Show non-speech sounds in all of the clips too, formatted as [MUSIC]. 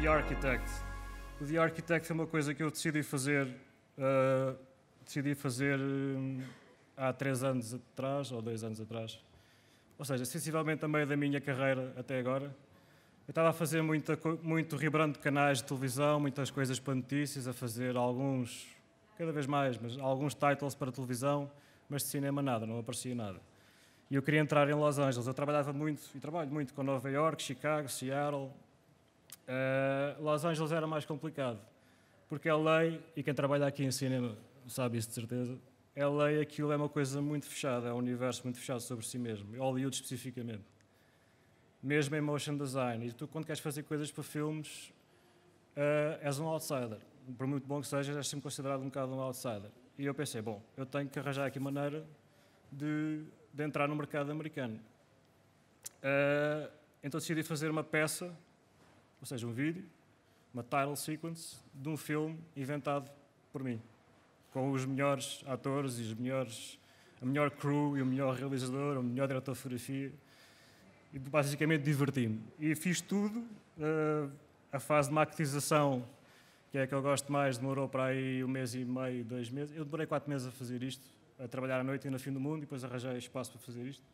The Architect. O The Architect é uma coisa que eu decidi fazer, uh, decidi fazer um, há três anos atrás, ou dois anos atrás. Ou seja, sensivelmente a meio da minha carreira até agora. Eu estava a fazer muita, muito rebrando de canais de televisão, muitas coisas para notícias, a fazer alguns, cada vez mais, mas alguns titles para televisão, mas de cinema nada, não aparecia nada. E eu queria entrar em Los Angeles. Eu trabalhava muito, e trabalho muito, com Nova York, Chicago, Seattle, Uh, Los Angeles era mais complicado, porque lei e quem trabalha aqui em cinema sabe isso de certeza, lei aquilo é uma coisa muito fechada, é um universo muito fechado sobre si mesmo, Hollywood especificamente. Mesmo em motion design, e tu quando queres fazer coisas para filmes, uh, és um outsider. Por muito bom que sejas, és sempre considerado um bocado um outsider. E eu pensei, bom, eu tenho que arranjar aqui maneira de, de entrar no mercado americano. Uh, então decidi fazer uma peça ou seja, um vídeo, uma title sequence de um filme inventado por mim, com os melhores atores e os melhores, a melhor crew e o melhor realizador, o melhor diretor de fotografia. E basicamente diverti-me. E fiz tudo. Uh, a fase de maquetização, que é a que eu gosto mais, demorou para aí um mês e meio, dois meses. Eu demorei quatro meses a fazer isto, a trabalhar à noite e no fim do mundo, e depois arranjei espaço para fazer isto.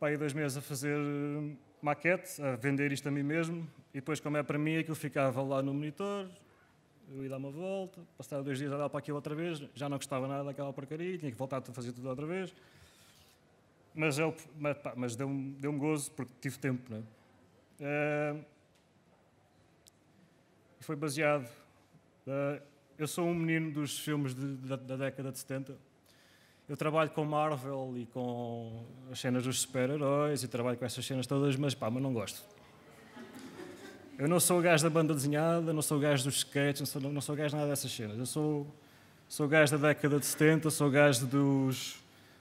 Para aí dois meses a fazer. Uh, maquete, a vender isto a mim mesmo, e depois, como é para mim, aquilo ficava lá no monitor, eu ia dar uma volta, passava dois dias a dar para aquilo outra vez, já não gostava nada daquela porcaria, tinha que voltar a fazer tudo outra vez. Mas, é mas, mas deu-me deu gozo, porque tive tempo, Uh, foi baseado. Uh, eu sou um menino dos filmes de, da, da década de 70 eu trabalho com Marvel e com as cenas dos super-heróis e trabalho com essas cenas todas, mas pá, mas não gosto. Eu não sou o gajo da banda desenhada, não sou o gajo dos sketches, não sou, não sou o gajo nada dessas cenas. Eu sou, sou o gajo da década de 70, sou o gajo dos,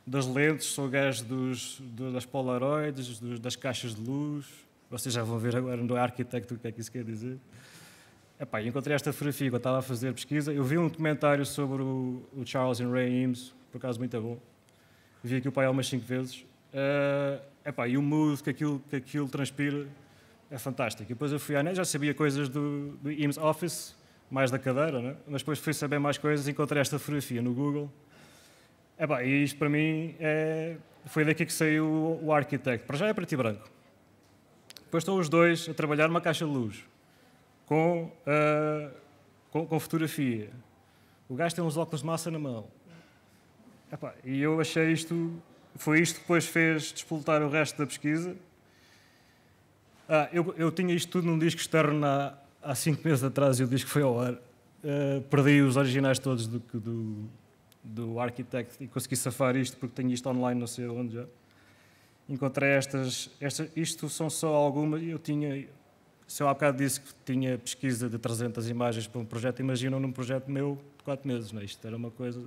das lentes, sou o gajo dos, das polaroides, dos, das caixas de luz. Vocês já vão ver agora no arquiteto o que é que isso quer dizer. Epá, encontrei esta fotografia quando estava a fazer pesquisa. Eu vi um documentário sobre o, o Charles and Ray Eames, por acaso muito bom. Vi aqui o pai umas 5 vezes. Uh, epá, e o mood que aquilo, que aquilo transpira é fantástico. E depois eu fui à net, já sabia coisas do, do IMS Office, mais da cadeira, né? mas depois fui saber mais coisas e encontrei esta fotografia no Google. Epá, e isto para mim é... foi daqui que saiu o arquiteto Para já é preto e branco. Depois estão os dois a trabalhar numa caixa de luz, com, uh, com, com, fotografia. O gajo tem uns óculos de massa na mão. Epá, e eu achei isto. Foi isto que depois fez despoltar o resto da pesquisa. Ah, eu, eu, tinha isto tudo num disco externo há, há cinco meses atrás e o disco foi ao ar. Uh, perdi os originais todos do, do, do Architect e consegui safar isto porque tenho isto online, não sei onde já. Encontrei estas, estas isto são só algumas, eu tinha, se eu há bocado disse que tinha pesquisa de 300 imagens para um projeto, imaginam num projeto meu de 4 meses, é? isto era uma coisa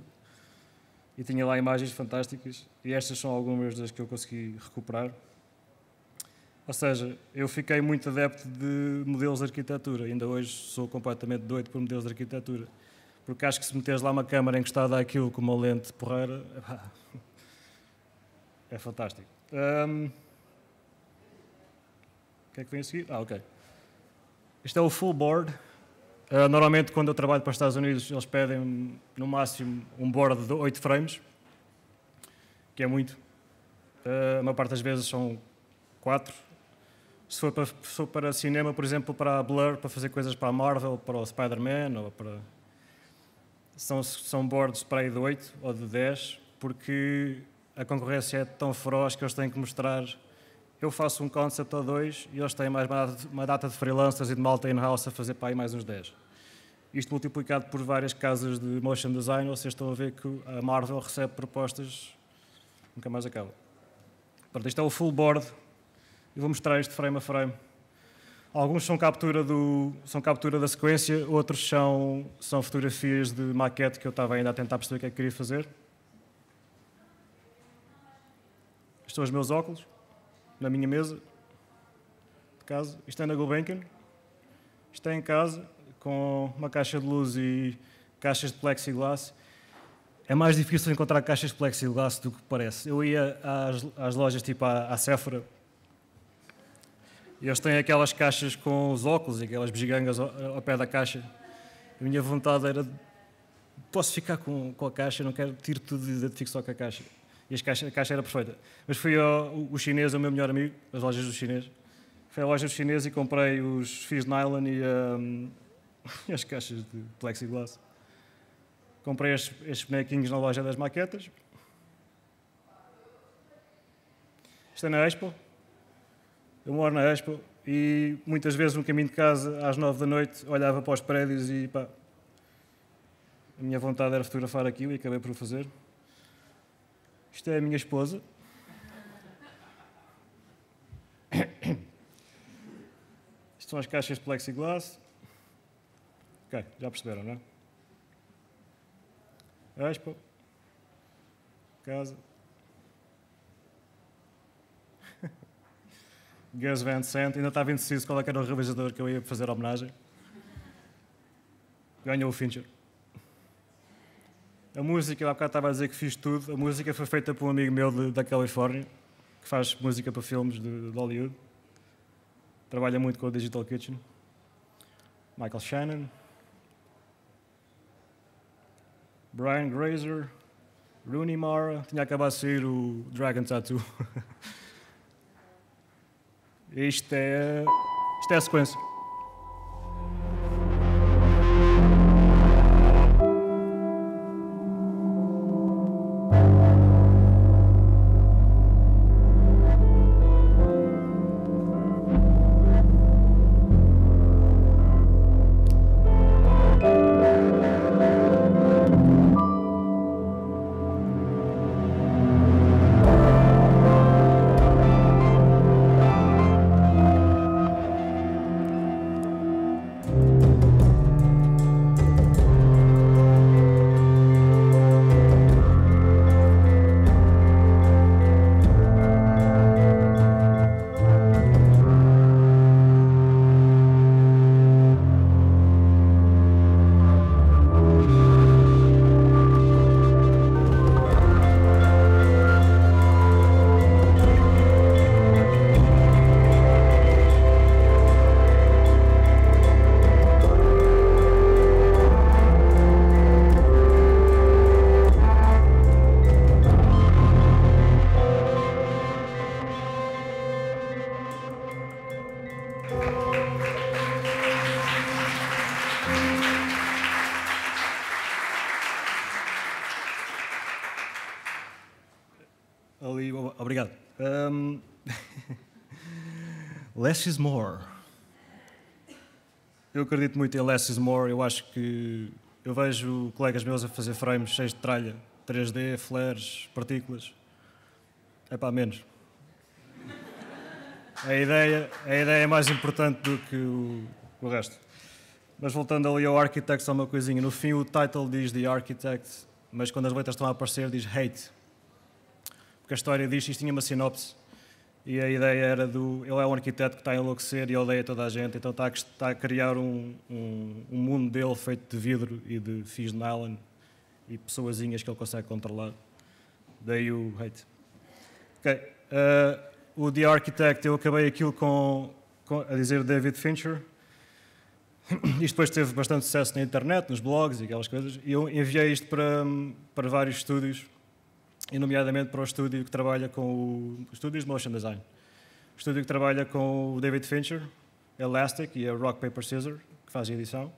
e tinha lá imagens fantásticas e estas são algumas das que eu consegui recuperar. Ou seja, eu fiquei muito adepto de modelos de arquitetura, ainda hoje sou completamente doido por modelos de arquitetura, porque acho que se meteres lá uma câmara encostada àquilo com uma lente porreira, é fantástico. Um... O que é que vem a seguir? Ah, ok. Este é o full board, ah, normalmente, quando eu trabalho para os Estados Unidos, eles pedem no máximo um board de 8 frames, que é muito. Uh, a maior parte das vezes são 4. Se for, para, se for para cinema, por exemplo, para a Blur, para fazer coisas para a Marvel, para o Spider-Man, ou para. São, são boards para aí de 8 ou de 10, porque a concorrência é tão feroz que eles têm que mostrar. Eu faço um concept ou dois e eles têm mais uma data, uma data de freelancers e de malta in-house a fazer para aí mais uns 10. Isto multiplicado por várias casas de motion design, vocês estão a ver que a Marvel recebe propostas, nunca mais acaba. Pronto, isto é o full board, e vou mostrar isto frame a frame. Alguns são captura, do, são captura da sequência, outros são, são fotografias de maquete que eu estava ainda a tentar perceber o que é que queria fazer. Estes são os meus óculos, na minha mesa, de casa. Isto é na Gulbenkian. Isto é em casa com uma caixa de luz e caixas de plexiglass. É mais difícil encontrar caixas de plexiglass do que parece. Eu ia às, às lojas tipo à, à Sephora e eles têm aquelas caixas com os óculos e aquelas begigangas ao, ao pé da caixa. A minha vontade era posso ficar com, com a caixa, não quero tiro tudo e fico só com a caixa. E caixa, a caixa era perfeita. Mas fui ao, o chinês, o meu melhor amigo, as lojas do chinês. Fui à loja do chinês e comprei os fios de nylon e um, [LAUGHS] as caixas de plexiglass. Comprei estes, estes bonequinhos na loja das maquetas. Isto é na Expo. Eu moro na Expo e muitas vezes no caminho de casa, às nove da noite, olhava para os prédios e pá, a minha vontade era fotografar aquilo e acabei por o fazer. Isto é a minha esposa. [COUGHS] Isto são as caixas de plexiglass. Ok, já perceberam, não é? Expo. Casa. [LAUGHS] Gus Van Sant. Ainda estava indeciso qual é era o realizador que eu ia fazer homenagem. Ganhou o Fincher. A música, eu há bocado estava a dizer que fiz tudo. A música foi feita por um amigo meu de, da Califórnia, que faz música para filmes de, de Hollywood. Trabalha muito com o Digital Kitchen. Michael Shannon. Brian Grazer, Rooney Mara, tinha acabado de sair o Dragon Tattoo. [LAUGHS] isto, é, isto é a sequência. Um, [LAUGHS] less is more. Eu acredito muito em less is more. Eu acho que eu vejo colegas meus a fazer frames cheios de tralha, 3D, flares, partículas. É para menos. A ideia, a ideia é mais importante do que o, o resto. Mas voltando ali ao Architect, só uma coisinha. No fim, o title diz The Architect, mas quando as letras estão a aparecer, diz Hate. Porque a história diz que isto tinha uma sinopse. E a ideia era do. Ele é um arquiteto que está a enlouquecer e odeia toda a gente, então está a, está a criar um, um, um, mundo dele feito de vidro e de fios de nylon e pessoazinhas que ele consegue controlar. Daí o hate. Ok. Uh, o The Architect, eu acabei aquilo com, com a dizer David Fincher. [CLEARS THROAT] Isto depois teve bastante sucesso na internet, nos blogs e aquelas coisas. E eu enviei isto para, para vários estúdios e nomeadamente para o estúdio que trabalha com o, estúdio de motion design. O estúdio que trabalha com o David Fincher, Elastic e a Rock Paper Scissor, que faz edição.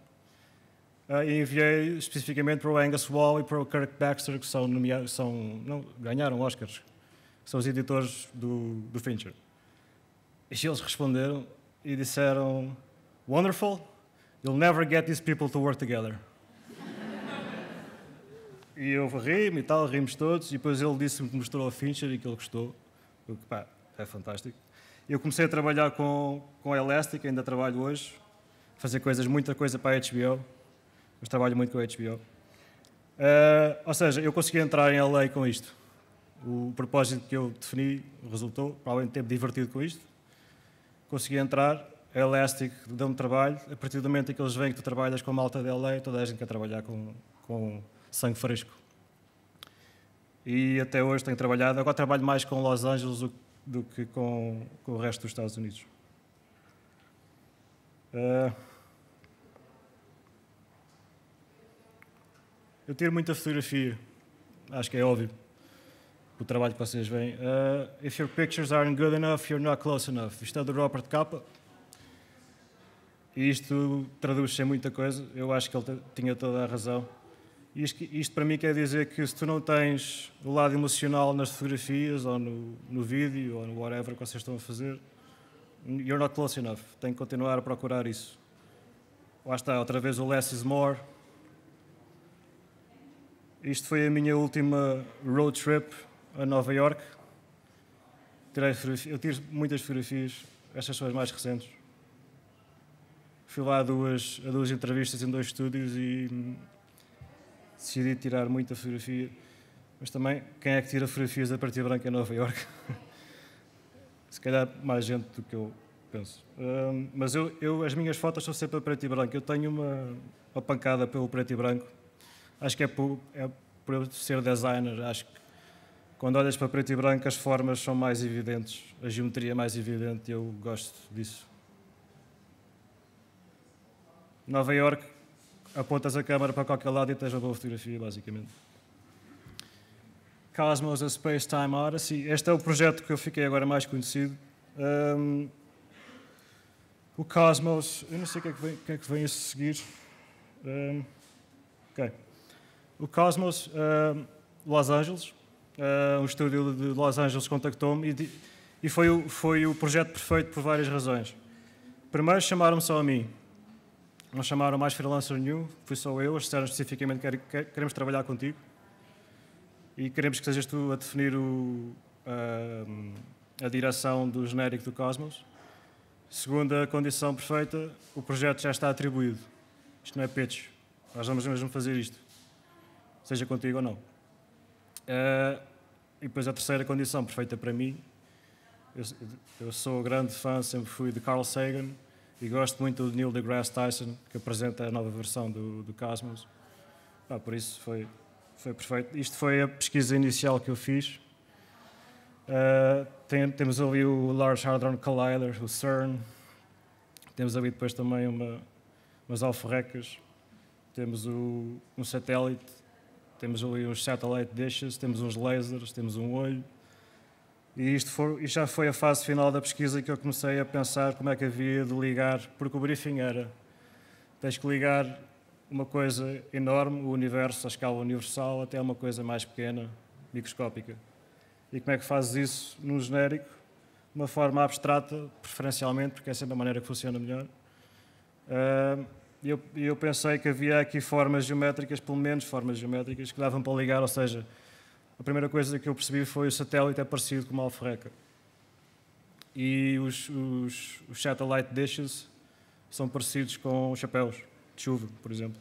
Uh, e enviei especificamente para o Angus Wall e para o Kirk Baxter, que são, nomeados, são não, ganharam Oscars, que são os editores do, do Fincher. E eles responderam e disseram: Wonderful, you'll never get these people to work together. E eu ri-me e tal, rimos todos. E depois ele disse-me que mostrou a Fincher e que ele gostou. O que, pá, é fantástico. Eu comecei a trabalhar com, com a Elastic, ainda trabalho hoje. Fazer coisas, muita coisa para a HBO. Mas trabalho muito com a HBO. Uh, ah, ou seja, eu consegui entrar em LA com isto. O propósito que eu defini resultou. provavelmente além divertido com isto, consegui entrar a Elastic deu-me trabalho. A partir do momento em que eles veem que tu trabalhas com a malta de LA, toda a gente quer trabalhar com, com, sangue fresco. E até hoje tenho trabalhado, agora trabalho mais com Los Angeles do, que com, com, o resto dos Estados Unidos. Uh, eu tiro muita fotografia, acho que é óbvio o trabalho que vocês veem. Uh, if your pictures aren't good enough, you're not close enough. Isto é do Robert Capa. E isto traduz-se em muita coisa. Eu acho que ele tinha toda a razão. Isto, isto, para mim quer dizer que se tu não tens o lado emocional nas fotografias ou no, no vídeo ou no whatever que vocês estão a fazer, you're not close enough. Tem que continuar a procurar isso. Lá está, outra vez o less is more. Isto foi a minha última road trip a Nova York. Tirei eu tiro muitas fotografias, estas são as mais recentes. Fui lá a duas, a duas entrevistas em dois estúdios e decidi tirar muita fotografia, mas também quem é que tira fotografias da Partida Branca em Nova York? [LAUGHS] Se calhar mais gente do que eu penso. mas eu, eu, as minhas fotos são sempre a preto e branco. Eu tenho uma, uma pancada pelo preto e branco. Acho que é por, é por eu ser designer, acho que quando olhas para preto e branco as formas são mais evidentes, a geometria é mais evidente, eu gosto disso. Nova Iorque apontas a câmera para qualquer lado e tens uma boa fotografia, basicamente. Cosmos, A Space Time Odyssey. Este é o projeto que eu fiquei agora mais conhecido. Um, o Cosmos, eu não sei o que é que vem, que é que vem a seguir. Um, ok. O Cosmos, um, Los Angeles, um estúdio de Los Angeles contactou-me e, e foi, o, foi o projeto perfeito por várias razões. Primeiro, chamaram-me só a mim. Não chamaram mais freelancer nenhum, fui só eu, eles disseram especificamente que queremos trabalhar contigo e queremos que sejas tu a definir o, a, ah, a direção do genérico do Cosmos. Segunda condição perfeita, o projeto já está atribuído. Isto não é pitch. Nós vamos mesmo fazer isto, seja contigo ou não. Uh, e depois a terceira condição perfeita para mim, eu, eu, sou grande fã, sempre fui de Carl Sagan, e gosto muito do Neil deGrasse Tyson, que apresenta a nova versão do, do Cosmos. Ah, por isso foi, foi perfeito. Isto foi a pesquisa inicial que eu fiz. Uh, tem, temos ali o Large Hadron Collider, o CERN. Temos ali depois também uma, umas alforrecas. Temos o, um satélite. Temos ali uns satellite dishes. Temos uns lasers. Temos um olho. E isto, já foi a fase final da pesquisa que eu comecei a pensar como é que havia de ligar, porque o briefing era: tens que ligar uma coisa enorme, o universo, a escala universal, até uma coisa mais pequena, microscópica. E como é que fazes isso num genérico? Uma forma abstrata, preferencialmente, porque é sempre a maneira que funciona melhor. Uh, eu, eu pensei que havia aqui formas geométricas, pelo menos formas geométricas, que davam para ligar, ou seja, a primeira coisa que eu percebi foi o satélite é parecido com uma alforreca. E os, os, os satellite dishes são parecidos com chapéus de chuva, por exemplo.